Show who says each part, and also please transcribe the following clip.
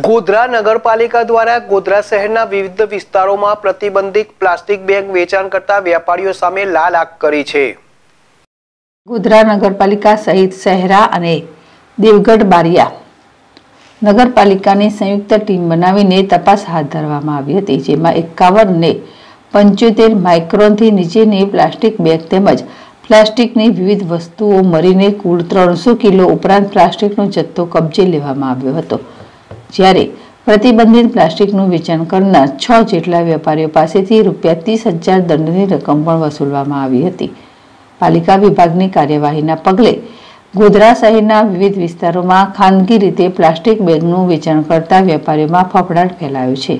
Speaker 1: ગોધરા નગરપાલિકા દ્વારા ગોધરા શહેરના વિવિધ વિસ્તારોમાં પ્રતિબંધિત પ્લાસ્ટિક બેગ વેચાણ કરતા વેપારીઓ સામે લાલ આંખ કરી છે
Speaker 2: ગોધરા નગરપાલિકા સહિત શહેરા અને દેવગઢ બારિયા નગરપાલિકાની સંયુક્ત ટીમ બનાવીને તપાસ હાથ ધરવામાં આવી હતી જેમાં એકાવન ને પંચોતેર માઇક્રોનથી નીચેની પ્લાસ્ટિક બેગ તેમજ પ્લાસ્ટિકની વિવિધ વસ્તુઓ મળીને કુલ ત્રણસો કિલો ઉપરાંત પ્લાસ્ટિકનો જથ્થો કબજે લેવામાં આવ્યો હતો જ્યારે પ્રતિબંધિત પ્લાસ્ટિકનું વેચાણ કરનાર છ જેટલા વેપારીઓ પાસેથી રૂપિયા ત્રીસ હજાર દંડની રકમ પણ વસૂલવામાં આવી હતી પાલિકા વિભાગની કાર્યવાહીના પગલે ગોધરા શહેરના વિવિધ વિસ્તારોમાં ખાનગી રીતે પ્લાસ્ટિક બેગનું વેચાણ કરતા વેપારીઓમાં ફફડાટ ફેલાયો છે